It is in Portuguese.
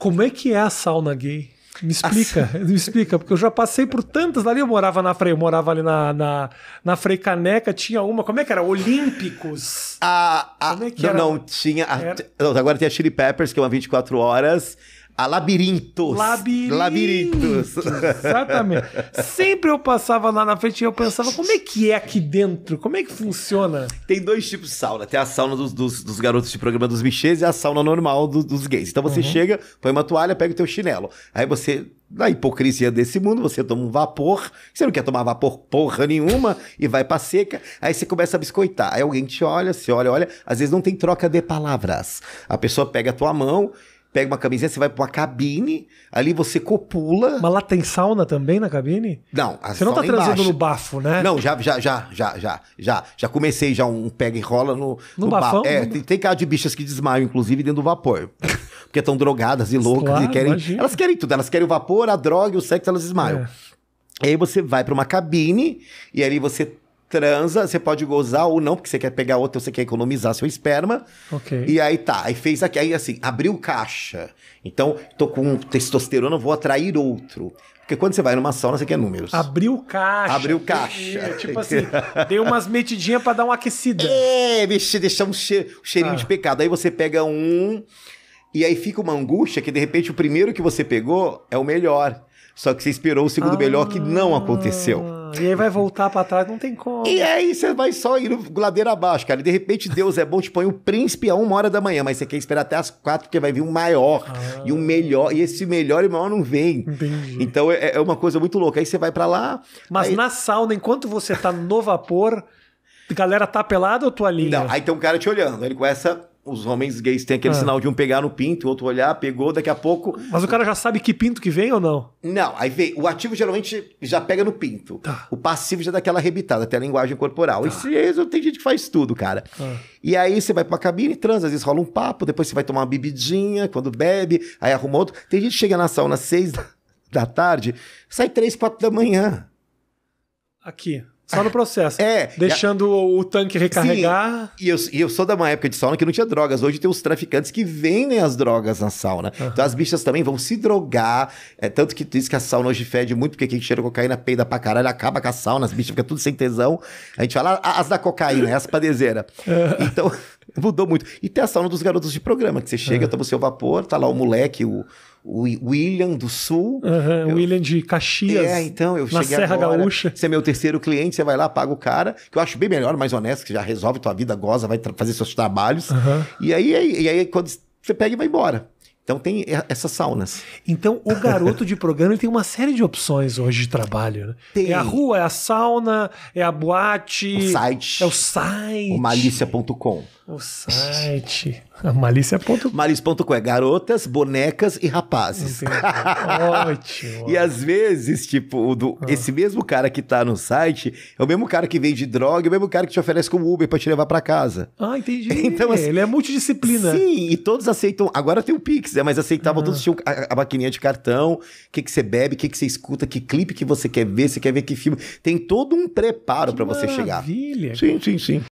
Como é que é a sauna gay? Me explica, As... me explica, porque eu já passei por tantas ali, eu morava na Frei, eu morava ali na, na, na Frei Caneca, tinha uma, como é que era? Olímpicos. A, a, como é que não, era? não, tinha. A, era... Agora tem a Chili Peppers, que é uma 24 horas. A labirintos. Labirintos. Labirintos. Exatamente. Sempre eu passava lá na frente e eu pensava, como é que é aqui dentro? Como é que funciona? Tem dois tipos de sauna. Tem a sauna dos, dos, dos garotos de programa dos bichês e a sauna normal do, dos gays. Então você uhum. chega, põe uma toalha, pega o teu chinelo. Aí você na hipocrisia desse mundo, você toma um vapor, você não quer tomar vapor porra nenhuma e vai pra seca, aí você começa a biscoitar. Aí alguém te olha, se olha, olha, às vezes não tem troca de palavras. A pessoa pega a tua mão pega uma camiseta, você vai pra uma cabine, ali você copula. Mas lá tem sauna também na cabine? Não, a Você não tá trazendo no bafo, né? Não, já, já, já, já, já, já. Já comecei já um pega e rola no, no, no bafão. É, no... tem, tem cara de bichas que desmaiam, inclusive, dentro do vapor. Porque estão drogadas e loucas claro, e querem. Imagina. Elas querem tudo, elas querem o vapor, a droga e o sexo, elas desmaiam. É. E aí você vai para uma cabine e ali você transa, você pode gozar ou não, porque você quer pegar outra, você quer economizar seu esperma. Ok. E aí tá, aí fez aqui, aí assim, abriu caixa. Então, tô com testosterona, vou atrair outro. Porque quando você vai numa sauna, você quer números. Abriu caixa. Abriu caixa. tipo assim, deu umas metidinhas para dar uma aquecida. É, bicho, deixar um cheirinho ah. de pecado. Aí você pega um, e aí fica uma angústia que de repente o primeiro que você pegou é o melhor. Só que você esperou o segundo ah. melhor que não aconteceu e aí vai voltar para trás, não tem como. E aí você vai só ir ladeira abaixo, cara. E de repente Deus é bom, te põe o príncipe a uma hora da manhã, mas você quer esperar até as quatro, porque vai vir um maior ah. e um melhor. E esse melhor e maior não vem. Entendi. Então é, é uma coisa muito louca. Aí você vai para lá. Mas aí... na sauna, enquanto você tá no vapor, galera tá pelada ou toalhinha? Não, aí tem um cara te olhando. Ele começa os homens gays têm aquele ah. sinal de um pegar no pinto, outro olhar, pegou, daqui a pouco. Mas o cara já sabe que pinto que vem ou não? Não, aí vem. O ativo geralmente já pega no pinto. Tá. O passivo já dá aquela arrebitada, até a linguagem corporal. Tá. Isso tem gente que faz tudo, cara. Ah. E aí você vai pra cabine, transa, às vezes rola um papo, depois você vai tomar uma bebidinha quando bebe, aí arruma outro. Tem gente que chega na sauna às seis da tarde, sai três, quatro da manhã. Aqui. Só no processo. É. Deixando a... o tanque recarregar. Sim, e, eu, e eu sou da uma época de sauna que não tinha drogas. Hoje tem os traficantes que vendem as drogas na sauna. Uhum. Então as bichas também vão se drogar. É, tanto que diz que a sauna hoje fede muito, porque quem cheira cocaína peida pra caralho, acaba com a sauna, as bichas ficam tudo sem tesão. A gente fala as da cocaína, é as padezeiras. É. Então. Mudou muito. E tem a sauna dos garotos de programa, que você chega, é. toma o seu vapor, tá lá o moleque, o, o William do Sul. Uhum, eu... William de Caxias. É, então, eu na cheguei Serra agora, Gaúcha. Você é meu terceiro cliente, você vai lá, paga o cara, que eu acho bem melhor, mais honesto, que já resolve tua vida, goza, vai fazer seus trabalhos. Uhum. E, aí, e aí, quando você pega e vai embora. Então tem essas saunas. Então o garoto de programa tem uma série de opções hoje de trabalho. Né? Tem. É a rua, é a sauna, é a boate. O site. É o site. O malícia.com. O site. Malícia.com. Malícia.com é garotas, bonecas e rapazes. Ótimo. e às vezes, tipo, do, ah. esse mesmo cara que tá no site é o mesmo cara que vende droga, é o mesmo cara que te oferece como Uber para te levar para casa. Ah, entendi. Então, assim, Ele é multidisciplina. Sim, e todos aceitam. Agora tem o Pix, quiser, mas aceitava todo a, a maquininha de cartão, o que, que você bebe, o que, que você escuta, que clipe que você quer ver, você quer ver que filme. Tem todo um preparo para você chegar. Sim, sim, sim.